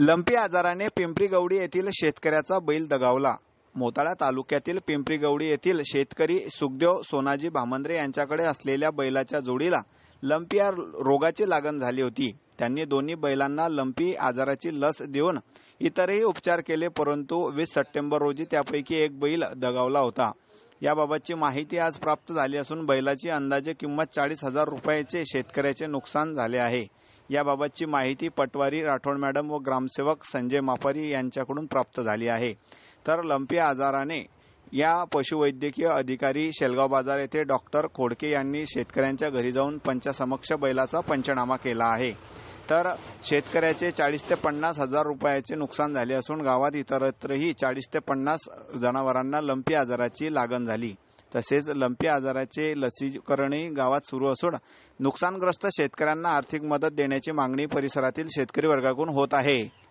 lumpy आजाराने पिंपरीगवडी येथील शेतकऱ्याचा बैल दगावला मोताळा तालुक्यातील पिंपरीगवडी येथील शेतकरी सुखदेव सोनाजी भामंद्रे यांच्याकडे असलेल्या बैलाच्या जोडीला लंपी या रोगाची लागण झाली होती त्यांनी दोन्ही बैलांना लंपी आजाराची लस देऊन इतरही उपचार केले परंतु वीस सप्टेंबर रोजी त्यापैकी एक बैल दगावला होता याबाबतची माहिती आज प्राप्त झाली असून बैलाची अंदाजे किंमत चाळीस हजार रुपयाचे शेतकऱ्याचे नुकसान झाले आहे याबाबतची माहिती पटवारी राठोड मॅडम व ग्रामसेवक संजय मापारी यांच्याकडून प्राप्त झाली आहे तर लंपी आजाराने या पशुवैद्यकीय अधिकारी शेलगाव बाजार येथे डॉक्टर खोडके यांनी शेतकऱ्यांच्या घरी जाऊन पंचासमक्ष बैलाचा पंचनामा केला आहे तर शेतकऱ्याचे चाळीस ते पन्नास हजार रुपयाचे नुकसान झाले असून गावात इतरत्रही चाळीस ते पन्नास जनावरांना लंपी आजाराची लागण झाली तसेच लंपी आजाराचे लसीकरणही गावात सुरू असून नुकसानग्रस्त शेतकऱ्यांना आर्थिक मदत देण्याची मागणी परिसरातील शेतकरी वर्गाकडून होत आहे